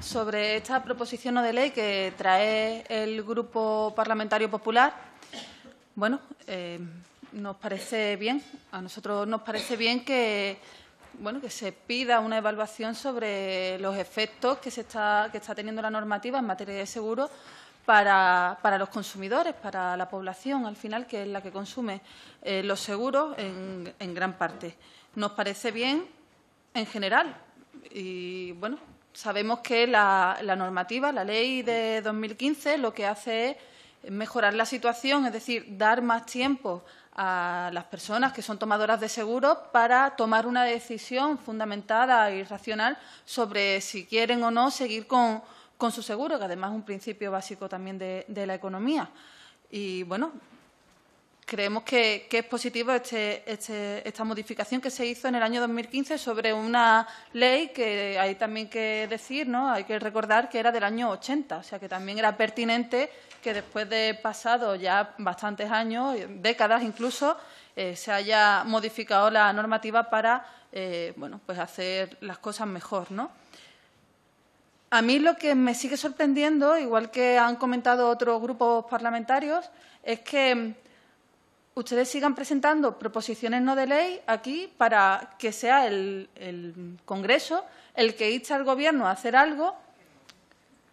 sobre esta proposición no de ley que trae el Grupo Parlamentario Popular. Bueno, eh, nos parece bien, a nosotros nos parece bien que, bueno, que se pida una evaluación sobre los efectos que, se está, que está teniendo la normativa en materia de seguros para, los consumidores, para la población, al final, que es la que consume eh, los seguros en, en gran parte. Nos parece bien en general y, bueno, Sabemos que la, normativa, la ley de 2015, lo que hace es mejorar la situación, es decir, dar más tiempo a las personas que son tomadoras de seguros para tomar una decisión fundamentada y racional sobre si quieren o no seguir con, con su seguro, que además es un principio básico también de, de la economía. Y bueno, creemos que, es positivo este, este, esta modificación que se hizo en el año 2015 sobre una ley que hay también que decir, ¿no? Hay que recordar que era del año 80, o sea que también era pertinente que después de pasado ya bastantes años, décadas incluso, eh, se haya modificado la normativa para, eh, bueno, pues hacer las cosas mejor, ¿no? A mí lo que me sigue sorprendiendo, igual que han comentado otros grupos parlamentarios, es que ustedes sigan presentando proposiciones no de ley aquí para que sea el, Congreso el que insta al Gobierno a hacer algo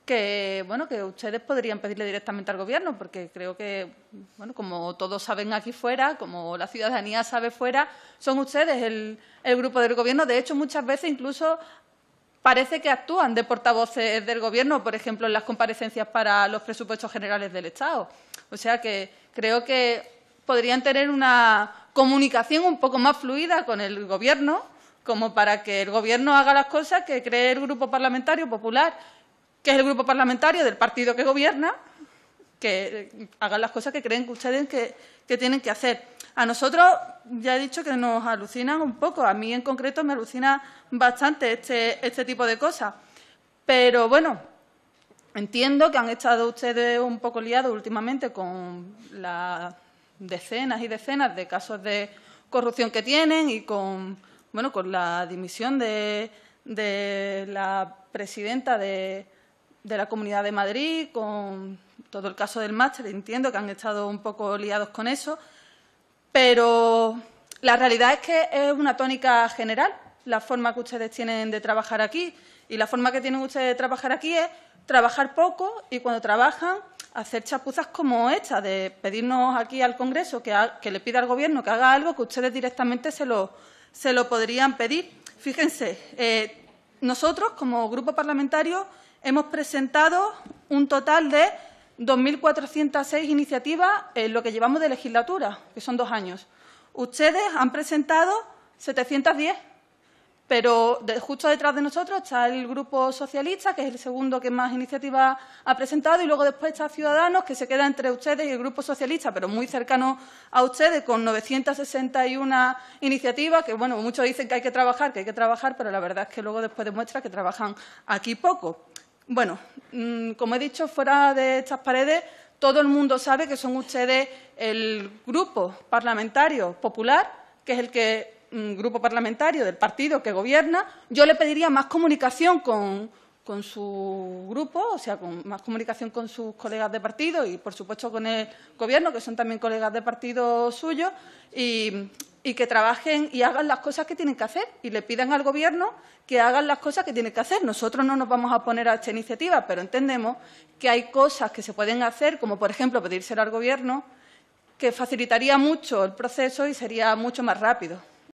que bueno que ustedes podrían pedirle directamente al gobierno porque creo que bueno como todos saben aquí fuera como la ciudadanía sabe fuera son ustedes el, el grupo del gobierno de hecho muchas veces incluso parece que actúan de portavoces del gobierno por ejemplo en las comparecencias para los presupuestos generales del estado o sea que creo que podrían tener una comunicación un poco más fluida con el Gobierno, como para que el Gobierno haga las cosas que cree el Grupo Parlamentario Popular, que es el Grupo Parlamentario del partido que gobierna, que haga las cosas que creen que ustedes que, tienen que hacer. A nosotros, ya he dicho que nos alucinan un poco, a mí en concreto me alucina bastante este, este tipo de cosas. Pero bueno, entiendo que han estado ustedes un poco liados últimamente con la decenas y decenas de casos de corrupción que tienen y con, bueno, con la dimisión de, de la presidenta de, de la Comunidad de Madrid, con todo el caso del máster, entiendo que han estado un poco liados con eso, pero la realidad es que es una tónica general la forma que ustedes tienen de trabajar aquí y la forma que tienen ustedes de trabajar aquí es trabajar poco y cuando trabajan hacer chapuzas como esta, de pedirnos aquí al Congreso que, le pida al Gobierno que haga algo que ustedes directamente se lo, podrían pedir. Fíjense, eh, nosotros como grupo parlamentario hemos presentado un total de 2.406 iniciativas en lo que llevamos de legislatura, que son dos años. Ustedes han presentado 710 pero justo detrás de nosotros está el grupo socialista, que es el segundo que más iniciativas ha presentado, y luego después está Ciudadanos, que se queda entre ustedes y el grupo socialista, pero muy cercano a ustedes, con 961 iniciativas, que bueno, muchos dicen que hay que trabajar, que hay que trabajar, pero la verdad es que luego después demuestra que trabajan aquí poco. Bueno, mm, como he dicho, fuera de estas paredes todo el mundo sabe que son ustedes el grupo parlamentario popular, que es el que grupo parlamentario del partido que gobierna, yo le pediría más comunicación con, con su grupo, o sea, con más comunicación con sus colegas de partido y, por supuesto, con el Gobierno, que son también colegas de partido suyos, y, y, que trabajen y hagan las cosas que tienen que hacer y le pidan al Gobierno que hagan las cosas que tienen que hacer. Nosotros no nos vamos a poner a esta iniciativa, pero entendemos que hay cosas que se pueden hacer, como, por ejemplo, pedírselo al Gobierno, que facilitaría mucho el proceso y sería mucho más rápido.